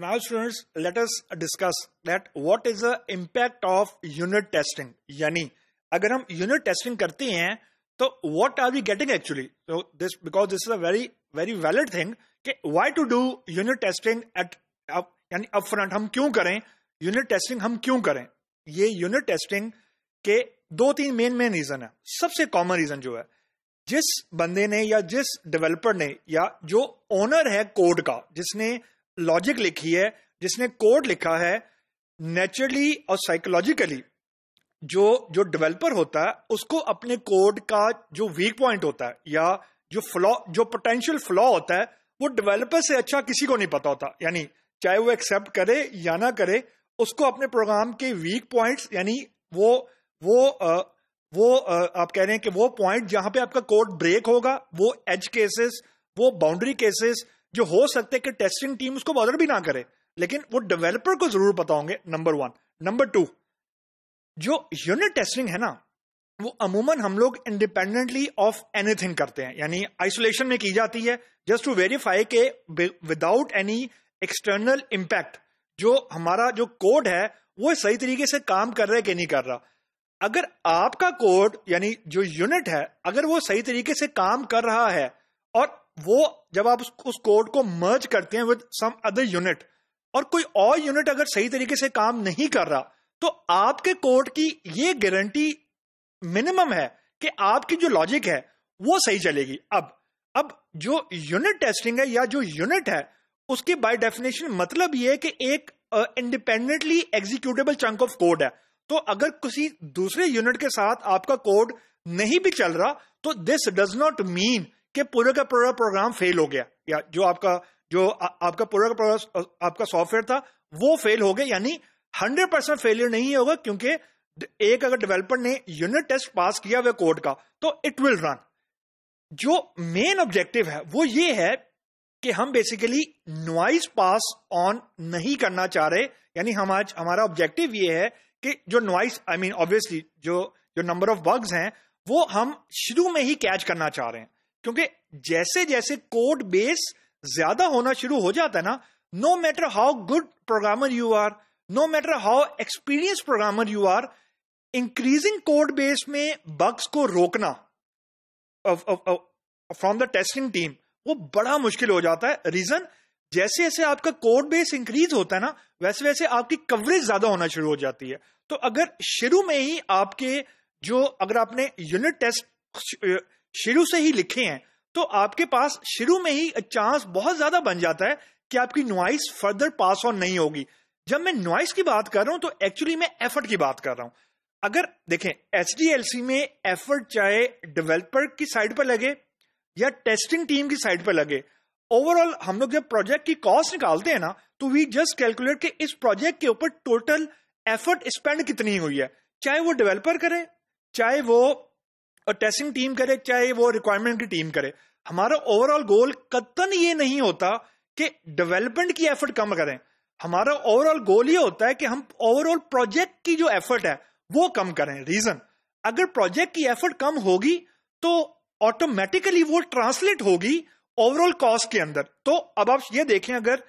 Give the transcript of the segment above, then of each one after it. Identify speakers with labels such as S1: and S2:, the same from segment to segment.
S1: Now students, let us discuss that what is the impact of unit testing. यानी अगर हम unit testing करते हैं तो what are we getting actually? So this because this is a very very valid thing कि why to do unit testing at up यानी upfront हम क्यों करें unit testing हम क्यों करें? ये unit testing के दो तीन main main reason है सबसे common reason जो है जिस बंदे ने या जिस developer ने या जो owner है code का जिसने लॉजिक लिखी है जिसने कोड लिखा है नेचुरली और साइकोलॉजिकली जो जो डेवलपर होता है उसको अपने कोड का जो वीक पॉइंट होता है या जो फ्लॉ जो पोटेंशियल फ्लॉ होता है वो डेवलपर से अच्छा किसी को नहीं पता होता यानी चाहे वो एक्सेप्ट करे या ना करे उसको अपने प्रोग्राम के वीक पॉइंट्स यानी वो वो आ, वो आ, आप कह रहे हैं कि वो पॉइंट जहां पे आपका कोड ब्रेक होगा वो एज केसेस वो बाउंड्री केसेस जो हो सकते हैं कि टेस्टिंग टीम उसको बॉर्डर भी ना करे लेकिन वो डेवलपर को जरूर पता होंगे नंबर वन नंबर टू जो यूनिट टेस्टिंग है ना वो अमूमन हम लोग इंडिपेंडेंटली ऑफ एनीथिंग करते हैं यानी आइसोलेशन में की जाती है जस्ट टू वेरीफाई के विदाउट एनी एक्सटर्नल इम्पैक्ट जो हमारा जो कोड है वो सही तरीके से काम कर रहा है कि नहीं कर रहा अगर आपका कोड यानी जो यूनिट है अगर वो सही तरीके से काम कर रहा है और वो जब आप उस, उस कोड को मर्ज करते हैं विद सम अदर यूनिट और कोई और यूनिट अगर सही तरीके से काम नहीं कर रहा तो आपके कोड की ये गारंटी मिनिमम है कि आपकी जो लॉजिक है वो सही चलेगी अब अब जो यूनिट टेस्टिंग है या जो यूनिट है उसकी बाय डेफिनेशन मतलब ये है कि एक independently executable chunk of code है तो अगर किसी दूसरे यूनिट के साथ आपका कोड नहीं भी चल रहा तो दिस डज नॉट मीन कि पूरा का पूरा प्रोग्राम फेल हो गया या जो आपका जो आ, आपका पूरा का पूरा आपका सॉफ्टवेयर था वो फेल हो गया यानी हंड्रेड परसेंट फेलियर नहीं होगा क्योंकि एक अगर डेवलपर ने यूनिट टेस्ट पास किया हुआ कोड का तो इट विल रन जो मेन ऑब्जेक्टिव है वो ये है कि हम बेसिकली नॉइस पास ऑन नहीं करना चाह रहे यानी हम आज हमारा ऑब्जेक्टिव ये है कि जो नॉइस आई मीन ऑब्वियसली जो जो नंबर ऑफ बग्स हैं वो हम शुरू में ही कैच करना चाह रहे हैं क्योंकि जैसे जैसे कोड बेस ज्यादा होना शुरू हो जाता है ना no matter how good programmer you are no matter how experience programmer you are increasing code base में बग्स को रोकना फ्रॉम द टेस्टिंग टीम वो बड़ा मुश्किल हो जाता है रीजन जैसे जैसे आपका कोड बेस इंक्रीज होता है ना वैसे वैसे आपकी कवरेज ज्यादा होना शुरू हो जाती है तो अगर शुरू में ही आपके जो अगर आपने यूनिट टेस्ट शुरू से ही लिखे हैं तो आपके पास शुरू में ही चांस बहुत ज्यादा बन जाता है कि आपकी नॉइस फर्दर पास ऑन नहीं होगी जब मैं नॉइस की बात कर रहा हूं तो एक्चुअली मैं एफर्ट की बात कर रहा हूं अगर देखें एच में एफर्ट चाहे डेवलपर की साइड पर लगे या टेस्टिंग टीम की साइड पर लगे ओवरऑल हम लोग जब प्रोजेक्ट की कॉस्ट निकालते हैं ना तो वी जस्ट कैलकुलेट के इस प्रोजेक्ट के ऊपर टोटल एफर्ट स्पेंड कितनी हुई है चाहे वो डेवलपर करे चाहे वो टेस्टिंग टीम करे चाहे वो रिक्वायरमेंट की टीम करे हमारा ओवरऑल गोल कतन ये नहीं होता कि डेवलपमेंट की एफर्ट कम करें हमारा ओवरऑल गोल ये होता है कि हम ओवरऑल प्रोजेक्ट की जो एफर्ट है वो कम करें रीजन अगर प्रोजेक्ट की एफर्ट कम होगी तो ऑटोमेटिकली वो ट्रांसलेट होगी ओवरऑल कॉस्ट के अंदर तो अब आप ये देखें अगर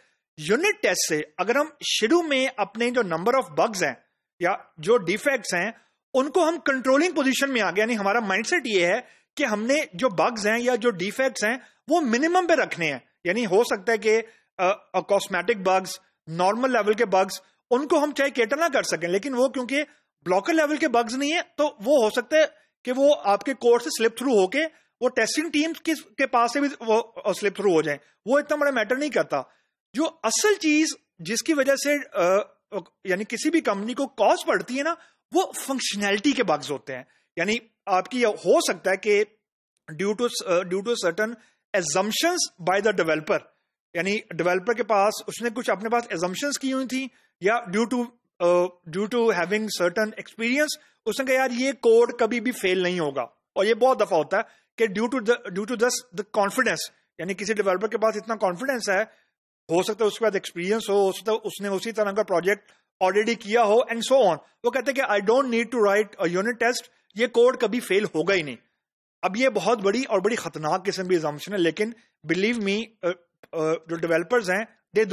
S1: यूनिट टेस्ट से अगर हम शुरू में अपने जो नंबर ऑफ बग्स हैं या जो डिफेक्ट्स हैं उनको हम कंट्रोलिंग पोजीशन में आ गए यानी हमारा माइंडसेट ये है कि हमने जो बग्स हैं या जो डिफेक्ट्स हैं वो मिनिमम पे रखने हैं यानी हो सकता है कि कॉस्मेटिक बग्स नॉर्मल लेवल के बग्स उनको हम चाहे केटर ना कर सकें लेकिन वो क्योंकि ब्लॉकर लेवल के बग्स नहीं है तो वो हो सकता है कि वो आपके कोर्स से स्लिप थ्रू होके वो टेस्टिंग टीम के, के पास से भी वो स्लिप थ्रू हो जाए वो इतना बड़ा मैटर नहीं करता जो असल चीज जिसकी वजह से यानी किसी भी कंपनी को कॉस्ट पड़ती है ना वो फंक्शनैलिटी के बग्स होते हैं यानी आपकी हो सकता है कि due to due to certain assumptions by the developer यानी डेवलपर के पास उसने कुछ अपने पास एजम्पन्स की हुई थी या due to due to having certain experience उसने कहा यार ये कोड कभी भी फेल नहीं होगा और ये बहुत दफा होता है कि due to due to this the confidence यानी किसी डेवलपर के पास इतना कॉन्फिडेंस है हो सकता है उसके बाद एक्सपीरियंस हो हो सकता है उसने उसी तरह का प्रोजेक्ट ऑलरेडी किया हो एंड सो ऑन वो कहते हैं कि I don't need to write unit test ये कोड कभी फेल होगा ही नहीं अब ये बहुत बड़ी और बड़ी खतरनाक किस्म की एग्जाम्पन है लेकिन बिलीव मी जो डेवलपर्स हैं they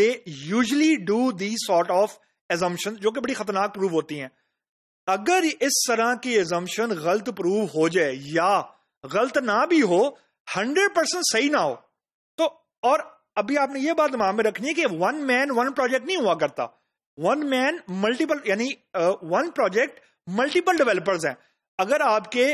S1: they usually do the sort of assumption जो कि बड़ी खतरनाक प्रूव होती हैं अगर इस तरह की एजम्पन गलत प्रूव हो जाए या गलत ना भी हो हंड्रेड परसेंट सही ना हो तो और अभी आपने ये बात दिमाग में रखनी है कि वन मैन वन प्रोजेक्ट नहीं हुआ करता वन मैन मल्टीपल यानी वन प्रोजेक्ट मल्टीपल डेवलपर्स हैं अगर आपके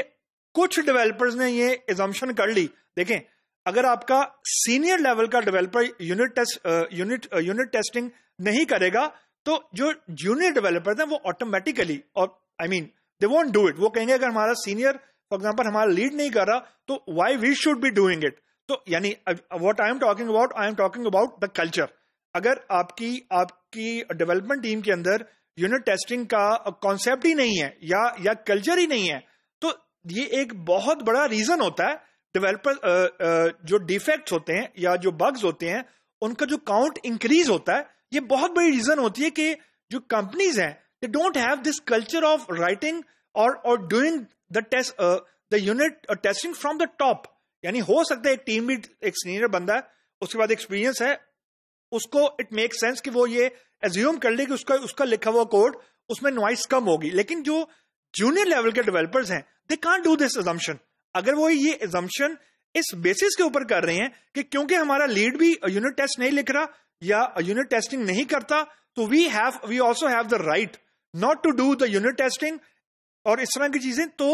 S1: कुछ डेवलपर्स ने ये एजम्पन कर ली देखें अगर आपका सीनियर लेवल का developer unit test unit unit testing नहीं करेगा तो जो जूनियर डेवलपर्स हैं वो ऑटोमेटिकली और I mean they won't do it वो कहेंगे अगर हमारा सीनियर फॉर एग्जाम्पल हमारा लीड नहीं कर रहा तो why we should be doing it तो यानी what I am talking about I am talking about the culture अगर आपकी आपकी डेवलपमेंट टीम के अंदर यूनिट टेस्टिंग का कॉन्सेप्ट ही नहीं है या या कल्चर ही नहीं है तो ये एक बहुत बड़ा रीजन होता है डेवलपर जो डिफेक्ट होते हैं या जो बग्स होते हैं उनका जो काउंट इंक्रीज होता है ये बहुत बड़ी रीजन होती है कि जो कंपनीज हैं they don't have this culture of writing और और doing the test the unit testing from the top यानी हो सकता है एक टीम भी एक सीनियर बंदा है उसके बाद एक्सपीरियंस है उसको इट मेक सेंस कि वो ये एज्यूम कर ले कि उसका उसका लिखा हुआ कोड उसमें नॉइस कम होगी लेकिन जो जूनियर लेवल के डेवलपर्स हैं they can do this assumption अगर वो ये एजम्पन इस बेसिस के ऊपर कर रहे हैं कि क्योंकि हमारा लीड भी यूनिट टेस्ट नहीं लिख रहा या यूनिट टेस्टिंग नहीं करता तो we have we also have the right not to do the unit testing और इस तरह की चीजें तो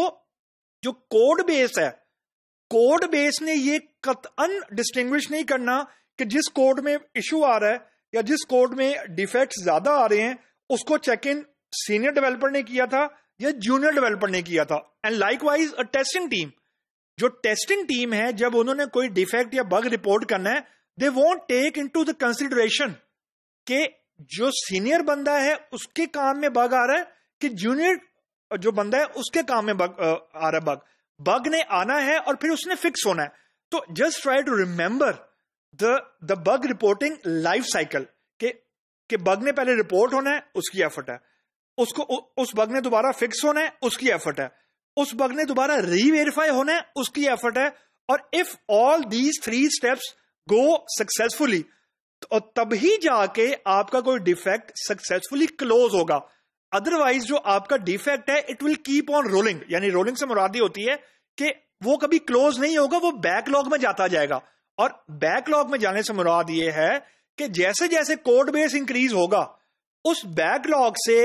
S1: जो कोड बेस है कोड बेस ने ये कतअन डिस्टिंग्विश नहीं करना कि जिस कोड में इशू आ रहा है या जिस कोड में डिफेक्ट्स ज्यादा आ रहे हैं उसको चेक इन सीनियर डेवलपर ने किया था या जूनियर डेवलपर ने किया था and like a testing team जो टेस्टिंग टीम है जब उन्होंने कोई डिफेक्ट या बग रिपोर्ट करना है they won't take into the consideration के जो सीनियर बंदा है उसके काम में बग आ रहा है कि जूनियर जो बंदा है उसके काम में बग आ रहा है बग बग ने आना है और फिर उसने फिक्स होना है तो just try to remember the the bug reporting life cycle के कि बग ने पहले रिपोर्ट होना है उसकी एफर्ट है उसको उ, उस बग ने दोबारा फिक्स होना है उसकी एफर्ट है उस बग ने दोबारा रीवेरीफाई होना है उसकी एफर्ट है और if all these three steps go successfully और तभी जाके आपका कोई डिफेक्ट सक्सेसफुली क्लोज होगा अदरवाइज जो आपका डिफेक्ट है it will keep on rolling यानी रोलिंग से मुरादी होती है कि वो कभी क्लोज नहीं होगा वो बैकलॉग में जाता जाएगा और बैकलॉग में जाने से मुराद ये है कि जैसे जैसे कोड बेस इंक्रीज होगा उस बैकलॉग से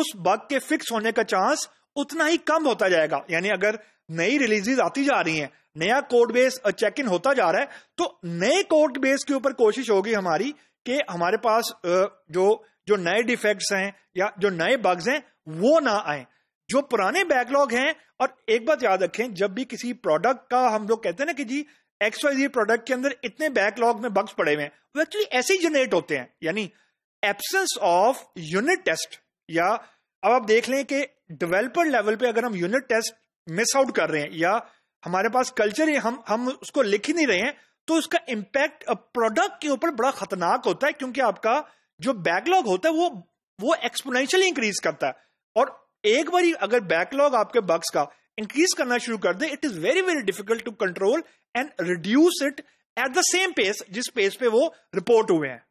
S1: उस बग के फिक्स होने का चांस उतना ही कम होता जाएगा यानी अगर नई रिलीजेज आती जा रही हैं नया कोड बेस चेक इन होता जा रहा है तो नए कोड बेस के ऊपर कोशिश होगी हमारी कि हमारे पास जो जो नए डिफेक्ट्स हैं या जो नए बग्स हैं वो ना आए जो पुराने बैकलॉग हैं और एक बात याद रखें जब भी किसी प्रोडक्ट का हम लोग कहते हैं ना कि जी एक्सवाइजी प्रोडक्ट के अंदर इतने बैकलॉग में बग्स पड़े हुए हैं वो एक्चुअली ऐसे ही जनरेट होते हैं यानी एब्सेंस ऑफ यूनिट टेस्ट या अब आप देख लें कि डेवलपर लेवल पे अगर हम यूनिट टेस्ट मिस आउट कर रहे हैं या हमारे पास कल्चर ही हम हम उसको लिख ही नहीं रहे हैं तो उसका इम्पैक्ट प्रोडक्ट के ऊपर बड़ा खतरनाक होता है क्योंकि आपका जो बैकलॉग होता है वो वो एक्सपोनेंशियली इंक्रीज करता है और एक बार अगर बैकलॉग आपके बग्स का इंक्रीज करना शुरू कर दे it is very very difficult to control and reduce it at the same pace जिस पेज पे वो रिपोर्ट हुए हैं